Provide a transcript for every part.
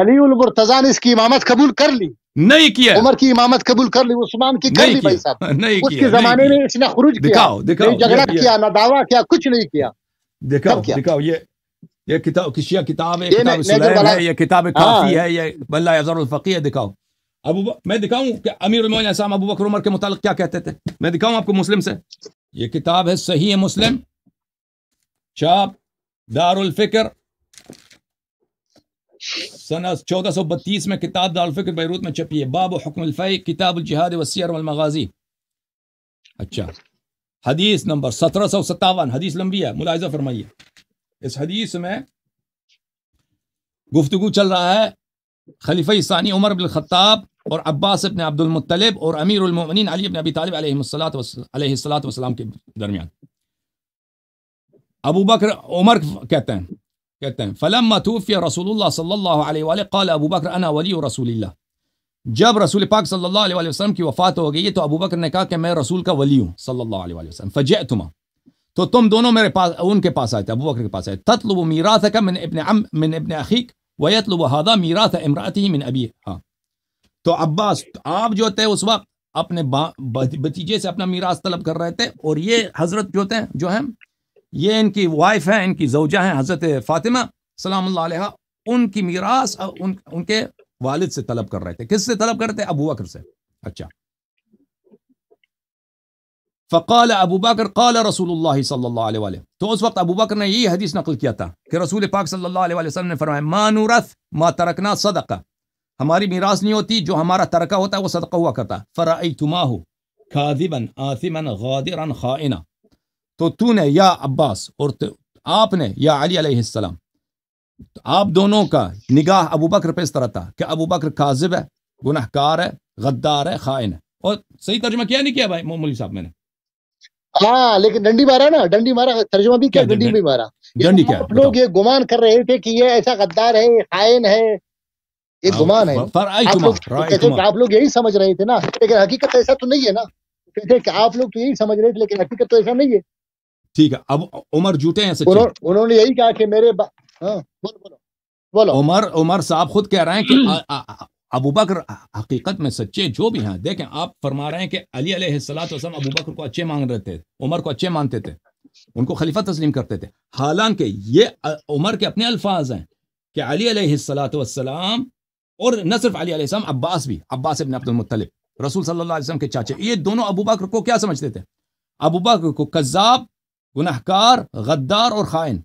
अली उल मुर्तजा ने इसकी इमामत कबूल कर ली नहीं किया उमर की इमामत कबूल कर ली उस्मान की कर ली भाई साहब नहीं उसके जमाने में इसने खरूज किया झगड़ा किया ना दावा किया कुछ नहीं किया दिखाओ दिखाओ ये ये किताब किसी किताब है किताब सुलैम है ये किताब हाँ। काफी है ये बल्ला अजहरुल फकीह दिखाओ अबू मैं दिखाऊं कि अमीर असाम अबू बकर उमर के मुतालिक क्या कहते थे मैं दिखाऊं आपको मुस्लिम से ये किताब है सही है मुस्लिम चाप दारुल फिक्र सन चौदह सौ बत्तीस में किताब दारफिक्र बैरूत में छपी है बाब हकमफ़ी किताब जिहाद वसीर मगाजी अच्छा हदीस नंबर सत्रह सौ सत्तावन हदीस लंबी है मुलायजा फरमाइए इस हदीस में गुफ्तु चल रहा है खलीफा सानी उमर अब्लखताब और अब्बास अपने अब्दुलमतलब और अमीर अमीरमिन अली अपने अबी तालब अलैहिस्सलाम के दरमियान अबू बकर उमर कहते हैं कहते हैं फलम मतूफ़िया रसूल सल्ला कल अबू बकर अना वली रसूल जब रसूल पाक सल्ला वसलम की वफ़ात हो गई तो अबू बकर ने कहा कि मैं रसूल का वली हूँ सल्ला वसलम वसल्लम फजह तो तुम दोनों मेरे पास उनके पास आए थे अबू बकर के पास आए तत्ल व मीरा था क्या मिन इबन मिन अपने अखीक वयतलुब हादा मीरा था इमरात ही मिन अभी हाँ तो अब्बास आप जो थे उस वक्त अपने भतीजे से अपना मीरास तलब कर रहे थे और ये हजरत जो थे जो हैं ये इनकी वाइफ है इनकी जोजा है हज़रत फ़ातिमा सलाम उनकी मीरास उन, उनके वालिद से तलब कर रहे थे किससे तलब करते अबू बकर से अच्छा फ़काल अबू बकर कल रसूल सल्ला तो उस वक्त अबू बकर ने यही हदीस नकल किया था कि रसूल पाक सल्ला ने फरमाया मानूरथ मा तरकना सदका हमारी मीरास नहीं होती जो हमारा तरका होता है वो सदका हुआ करता फ़रा तुमा हो खादिबन आसिमन गादिर खाइना तो तूने या अब्बास और तो आपने या अली अलैहिस्सलाम तो आप दोनों का निगाह अबू बकर पे इस तरह था कि अबू बकर काजिब है गुनहकार है गद्दार है खाइन है और सही तर्जमा किया नहीं किया भाई मोमली साहब मैंने हाँ लेकिन डंडी मारा ना डंडी मारा तर्जमा भी क्या डंडी भी मारा डंडी क्या लोग ये गुमान कर रहे थे कि ये ऐसा गद्दार है खाइन है ये हाँ, गुमान है आप लोग आप लोग यही समझ रहे थे ना लेकिन हकीकत ऐसा तो नहीं है ना कहते आप लोग तो यही समझ रहे थे लेकिन हकीकत तो ऐसा नहीं है ठीक है अब उमर जूटे हैं सच्चे उन्होंने यही कहा कि मेरे हाँ, बोलो उमर उमर साहब खुद कह रहे हैं कि अबू बकर हकीकत में सच्चे जो भी हैं देखें आप फरमा रहे हैं कि अली सलाम अबू बकर को अच्छे मांग रहे थे उमर को अच्छे मानते थे उनको खलीफा तस्लीम करते थे हालांकि ये उमर के अपने अल्फाज हैं कि अली सलाम और न सिर्फ अली अलैहिस्सलाम अब्बास भी अब्बास इबन अब्दुल मुत्तलिब रसूल सल्लल्लाहु अलैहि वसल्लम के चाचे ये दोनों अबू बकर को क्या समझते थे अबू बकर को कज्जाब جناهكار غدار اور خائن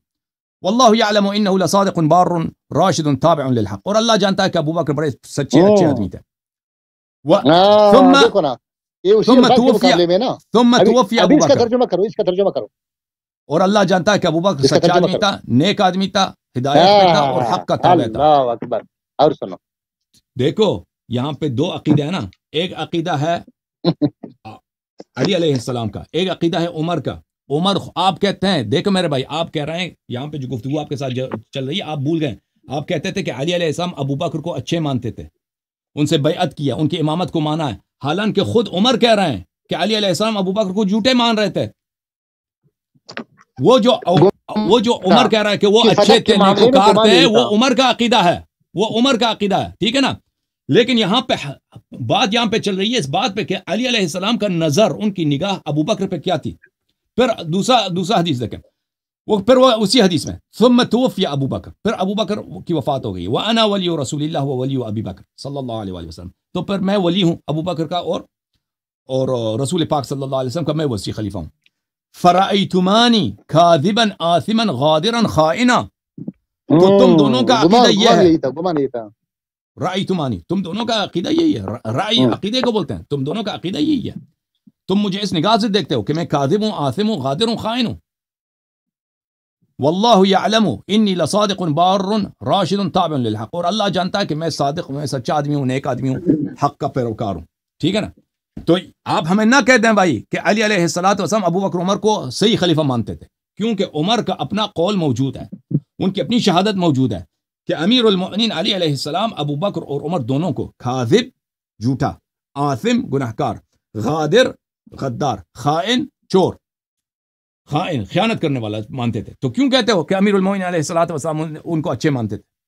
والله يعلم انه لصادق بار راشد تابع للحق और अल्लाह जानता है कि अबू बकर बड़े सच्चे अच्छे आदमी थे و... آه ثم ये ثم توفي ثم توفي अबू बकर इसका तर्जुमा करो इसका तर्जुमा करो और अल्लाह जानता है कि अबू बकर सच्चा आदमी था नेक आदमी था हिदायत में था और हक का ताबे था अल्लाह अकबर और सुनो देखो यहाँ पे दो अकीदे है ना एक अकीदा है अली अलैहिस्सलाम का एक अकीदा है उमर का उमर आप कहते हैं देखो मेरे भाई आप कह रहे हैं यहाँ पे जो गुफ्तु आपके साथ चल रही है आप भूल गए आप कहते थे कि अली अलैहिस्सलाम अबू बकर को अच्छे मानते थे उनसे बेअत किया उनकी इमामत को माना है हालांकि खुद उमर कह रहे हैं कि अली अलैहिस्सलाम अबू बकर को झूठे मान रहे थे वो जो वो जो उमर कह रहा है कि वो अच्छे थे थे वो उमर का अकीदा है वो उमर का अकीदा है ठीक है ना लेकिन यहाँ पे बात यहाँ पे चल रही है इस बात पे कि अली अलैहिस्सलाम का नजर उनकी निगाह अबू बकर पे क्या थी फिर दूसरा दूसरा हदीस देखें वो फिर वो उसी हदीस में सुम तोफ़िया अबू बकर फिर अबू बकर की वफात हो गई वह अना वली रसूल वली अबी बकर सल्ला तो फिर मैं वली हूँ अबू बकर का और और रसूल पाक सल्लल्लाहु का मैं वसी खलीफा हूँ फ़राई तुमानी खादिबन आसिमन गादिरन खाइना तो तुम दोनों का अकीदा ये है राई तुमानी तुम दोनों का अकीदा यही है राई अकीदे को बोलते हैं तुम दोनों का अकीदा यही है तुम मुझे इस निगाह से देखते हो कि मैं कादिम हूँ आसिम हूँ गादिर हूँ खाइन हूँ वल्लाम इन्नी लसादिक बार राशिद ताबक और अल्लाह जानता है कि मैं सादिक मैं सच्चा आदमी हूँ नेक आदमी हूँ हक का पैरोकार हूँ ठीक है ना तो आप हमें ना कह दें भाई कि अली सलात वसम अबू बकर उमर को सही खलीफा मानते थे क्योंकि उमर का अपना कौल मौजूद है उनकी अपनी शहादत मौजूद है कि अमीर अली सलाम अबू बकर और उमर दोनों को खाजिब झूठा आसिम गुनाहगार गादिर गद्दार खाइन चोर खाइन ख्यानत करने वाला मानते थे तो क्यों कहते हो कि अमीर उलमोइन सलात वसलाम उनको अच्छे मानते थे